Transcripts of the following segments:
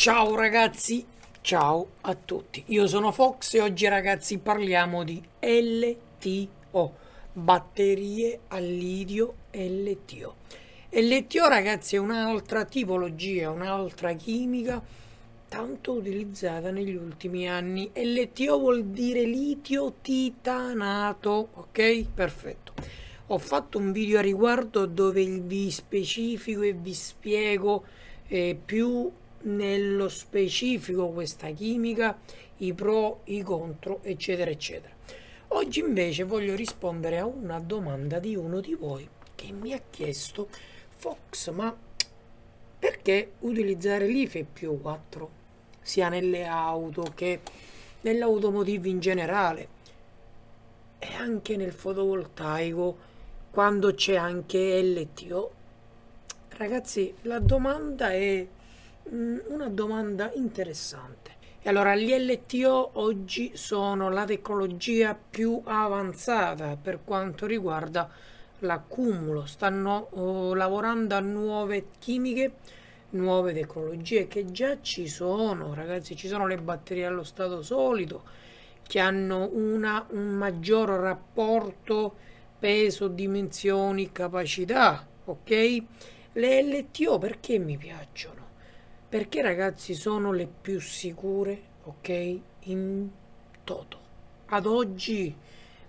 Ciao ragazzi, ciao a tutti. Io sono Fox e oggi ragazzi parliamo di LTO, batterie all'idio LTO. LTO ragazzi è un'altra tipologia, un'altra chimica tanto utilizzata negli ultimi anni. LTO vuol dire litio titanato, ok? Perfetto. Ho fatto un video a riguardo dove vi specifico e vi spiego eh, più nello specifico questa chimica, i pro, i contro, eccetera, eccetera. Oggi invece voglio rispondere a una domanda di uno di voi che mi ha chiesto Fox, ma perché utilizzare l'IFE più 4 sia nelle auto che nell'automotive in generale e anche nel fotovoltaico quando c'è anche LTO? Ragazzi, la domanda è Mm, una domanda interessante. E allora gli LTO oggi sono la tecnologia più avanzata per quanto riguarda l'accumulo, stanno oh, lavorando a nuove chimiche, nuove tecnologie che già ci sono, ragazzi, ci sono le batterie allo stato solido che hanno una, un maggior rapporto peso, dimensioni, capacità, ok? Le LTO perché mi piacciono? perché ragazzi sono le più sicure ok in toto ad oggi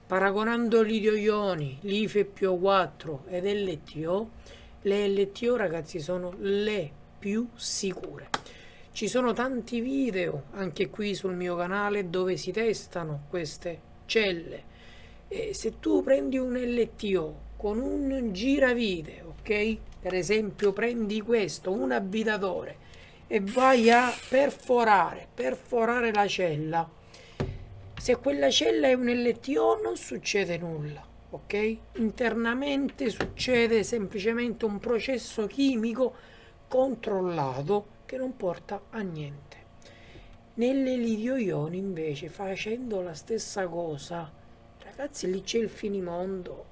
paragonando l'idio ioni l'ife PO4 ed LTO le LTO ragazzi sono le più sicure ci sono tanti video anche qui sul mio canale dove si testano queste celle e se tu prendi un LTO con un giravide ok per esempio prendi questo un abitatore e vai a perforare, perforare la cella. Se quella cella è un LTO non succede nulla, ok? Internamente succede semplicemente un processo chimico controllato che non porta a niente. Nell'elidio ioni invece facendo la stessa cosa, ragazzi lì c'è il finimondo.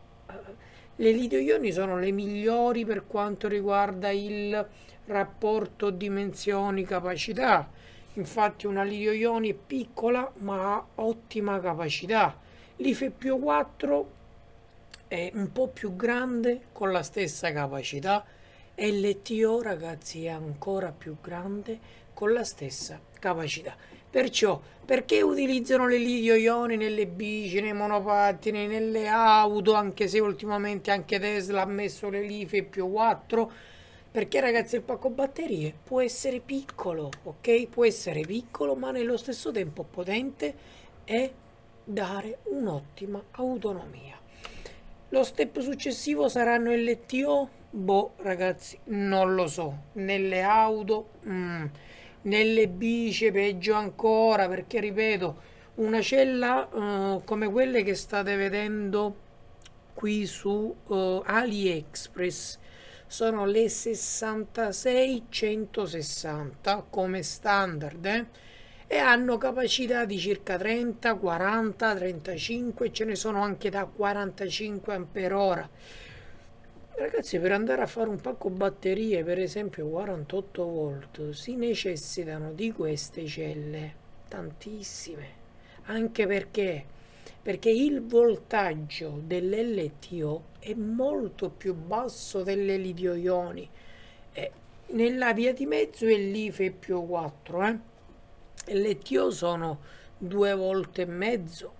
Le litio-ioni sono le migliori per quanto riguarda il rapporto dimensioni-capacità. Infatti una litio-ioni è piccola ma ha ottima capacità. L'IFePO4 è un po' più grande con la stessa capacità. e LTO ragazzi è ancora più grande con la stessa capacità. Perciò, perché utilizzano le litio-ioni nelle bici, nei monopattini, nelle auto, anche se ultimamente anche Tesla ha messo le life più 4? Perché ragazzi il pacco batterie può essere piccolo, ok? Può essere piccolo ma nello stesso tempo potente e dare un'ottima autonomia. Lo step successivo saranno LTO? Boh ragazzi, non lo so. Nelle auto... Mm nelle bice peggio ancora perché ripeto una cella uh, come quelle che state vedendo qui su uh, AliExpress sono le 66 160 come standard eh? e hanno capacità di circa 30 40 35 ce ne sono anche da 45 ampere ora Ragazzi, per andare a fare un pacco batterie, per esempio 48 volt, si necessitano di queste celle, tantissime, anche perché, perché il voltaggio dell'LTO è molto più basso dell'elidio ioni. Eh, nella via di mezzo è l'IFE più 4, eh? LTO sono due volte e mezzo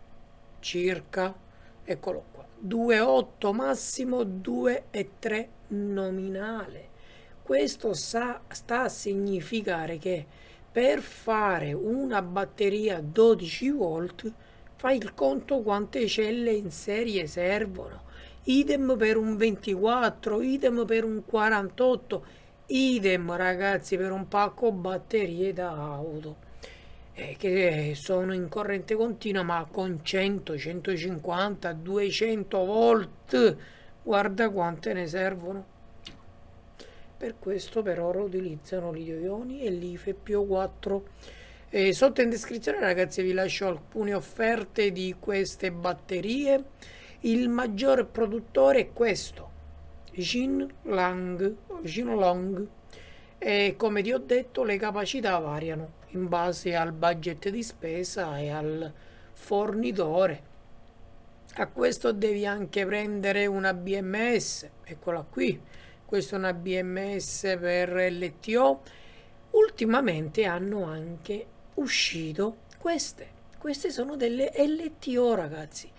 circa, eccolo qua 2,8 massimo 2,3 nominale. Questo sa, sta a significare che per fare una batteria 12 volt fai il conto quante celle in serie servono. Idem per un 24, idem per un 48, idem ragazzi per un pacco batterie da auto. Eh, che sono in corrente continua ma con 100, 150, 200 volt guarda quante ne servono per questo per ora utilizzano l'idio ioni e l'IFePO4 eh, sotto in descrizione ragazzi vi lascio alcune offerte di queste batterie il maggior produttore è questo Jin Lang, Jin Long e come vi ho detto le capacità variano in base al budget di spesa e al fornitore. A questo devi anche prendere una BMS, eccola qui, questa è una BMS per LTO. Ultimamente hanno anche uscito queste, queste sono delle LTO ragazzi,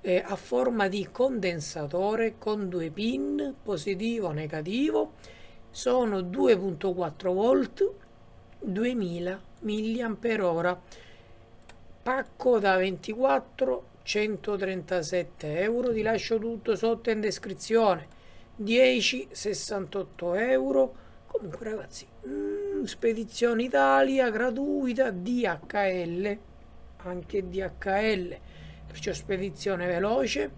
eh, a forma di condensatore con due pin, positivo, negativo, sono 2.4 volt, 2000 mAh pacco da 24 137 euro ti lascio tutto sotto in descrizione 10 68 euro comunque ragazzi mh, mm, spedizione Italia gratuita DHL anche DHL perciò spedizione veloce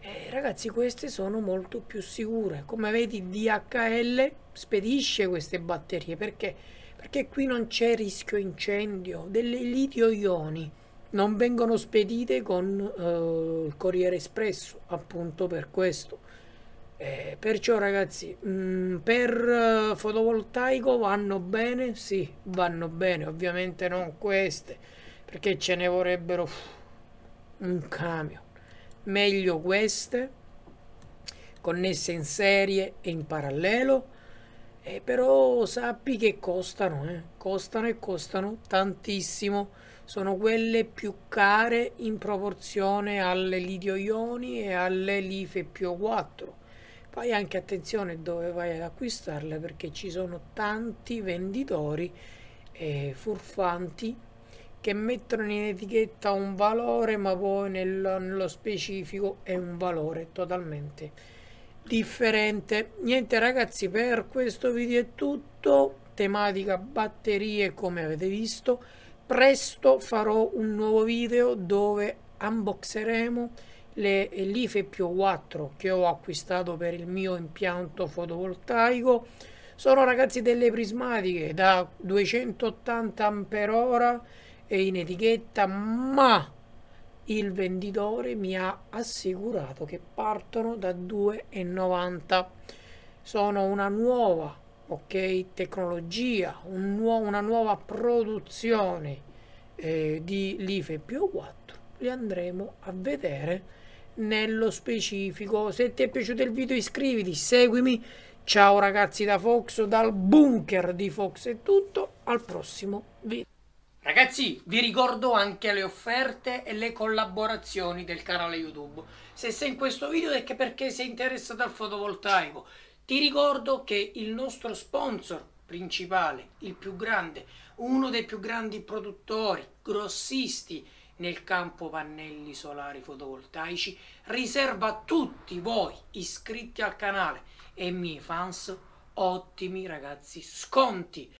eh, ragazzi queste sono molto più sicure come vedi DHL spedisce queste batterie perché perché qui non c'è rischio incendio, delle litio ioni non vengono spedite con eh, il Corriere Espresso, appunto per questo. Eh, perciò ragazzi, mh, mm, per uh, fotovoltaico vanno bene? Sì, vanno bene, ovviamente non queste, perché ce ne vorrebbero uff, un camion. Meglio queste, connesse in serie e in parallelo, eh, però sappi che costano, eh. costano e costano tantissimo. Sono quelle più care in proporzione alle litio-ioni e alle life LiFePO4. Fai anche attenzione dove vai ad acquistarle perché ci sono tanti venditori eh, furfanti che mettono in etichetta un valore ma poi nello, nello specifico è un valore totalmente differente niente ragazzi per questo video è tutto tematica batterie come avete visto presto farò un nuovo video dove unboxeremo le LIFE più 4 che ho acquistato per il mio impianto fotovoltaico sono ragazzi delle prismatiche da 280 Ah in etichetta ma il venditore mi ha assicurato che partono da 2,90 sono una nuova okay, tecnologia un nuovo, una nuova produzione eh, di l'IFE più 4 li andremo a vedere nello specifico se ti è piaciuto il video iscriviti seguimi ciao ragazzi da Fox dal bunker di Fox è tutto al prossimo video Ragazzi, vi ricordo anche le offerte e le collaborazioni del canale YouTube. Se sei in questo video è perché sei interessato al fotovoltaico. Ti ricordo che il nostro sponsor principale, il più grande, uno dei più grandi produttori, grossisti nel campo pannelli solari fotovoltaici, riserva a tutti voi iscritti al canale e miei fans ottimi ragazzi sconti